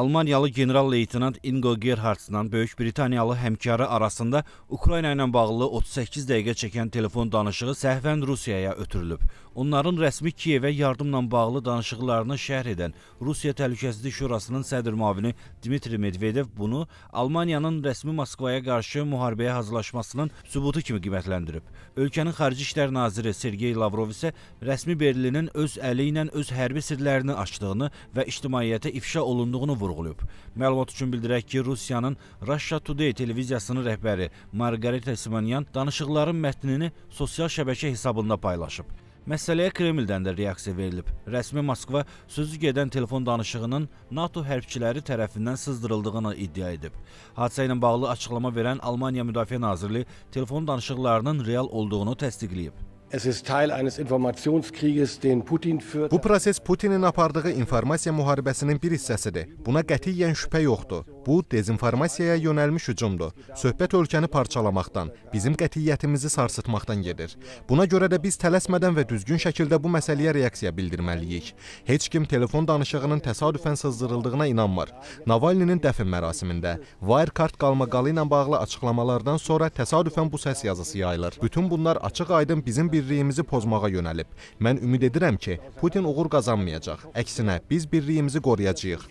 Almaniyalı general-leytenant Ingo Gerhardsla Böyük Britaniyalı həmkarı arasında Ukrayna ilə bağlı 38 dəqiqə çəkən telefon danışığı səhvən Rusiyaya ötürülüb. Onların rəsmi Kiyevə yardımla bağlı danışıqlarını şərh edən Rusiya Təhlükəsizlik Şurasının sədr müavini Dmitri Medvedev bunu Almaniyanın rəsmi Moskvaya qarşı müharibəyə hazırlaşmasının sübutu kimi qiymətləndirib. Ölkənin Xarici İşlər naziri Sergey Lavrov isə rəsmi Berlinin öz əli ilə öz hərbi sirlərini açdığını və ictimaiyyətə ifşa olunduğunu vurğulayıb. Məlumat üçün bildirək ki, Rusiyanın Russia Today televiziyasının rəhbəri Margarita Simonyan danışıqların mətnini sosial şəbəkə hesabında paylaşıb. Məsələyə Kremldən də reaksiya verilib. Rəsmi Moskva sözü gedən telefon danışığının NATO hərbçiləri tərəfindən sızdırıldığını iddia edib. Hadisə ilə bağlı açıqlama verən Almaniya Müdafiə Nazirliyi telefon danışıqlarının real olduğunu təsdiqləyib. Es ist Teil eines Informationskrieges, den Putin führt. Bu proses Putinin apardığı informasiya müharibəsinin bir hissəsidir. Buna qətiyyən şübhə yoxdur. Bu dezinformasiyaya yönəlmiş hücumdur. Söhbət ölkəni parçalamaqdan, bizim qətiyyətimizi sarsıtmaqdan gedir. Buna görə də biz tələsmədən və düzgün şəkildə bu məsələyə reaksiya bildirməliyik. Heç kim telefon danışığının təsadüfən sızdırıldığına inanmır. Navalninin dəfn mərasimində Wirecard qalmaqalı ilə bağlı açıqlamalardan sonra təsadüfən bu səs yazısı yayılır. Bütün bunlar açıq-aydın bizim bir birliyimizi pozmağa yönəlib. Mən ümid edirəm ki, Putin uğur qazanmayacaq. Əksinə, biz birliyimizi qoruyacağıq.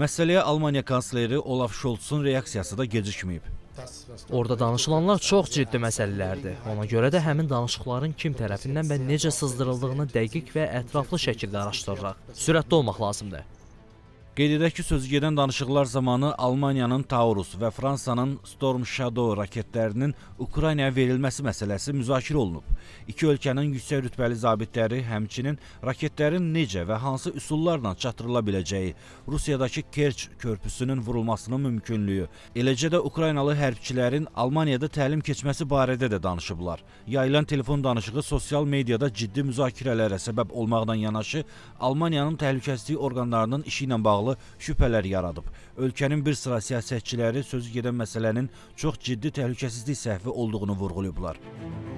Məsələyə Almaniya kansleri Olaf Scholzun reaksiyası da gecikməyib. Orada danışılanlar çox ciddi məsələlərdir. Ona görə də həmin danışıqların kim tərəfindən və necə sızdırıldığını dəqiq və ətraflı şəkildə araşdırırıq. Sürətli olmaq lazımdır. Qeyd edək ki, sözü gedən danışıqlar zamanı Almaniyanın Taurus və Fransanın Storm Shadow raketlərinin Ukraynaya verilməsi məsələsi müzakirə olunub. İki ölkənin yüksək rütbəli zabitləri həmçinin raketlərin necə və hansı üsullarla çatdırıla biləcəyi, Rusiyadakı Kerç körpüsünün vurulmasının mümkünlüyü, eləcə də Ukraynalı hərbçilərin Almaniyada təlim keçməsi barədə də danışıblar. Yayılan telefon danışığı sosial mediada ciddi müzakirələrə səbəb olmaqdan yanaşı Almaniyanın təhlükəsizlik orqanlarının işi ilə bağlı bağlı şübhələr yaradıb. Ölkənin bir sıra siyasətçiləri sözü gedən məsələnin çox ciddi təhlükəsizlik səhvi olduğunu vurğulayıblar.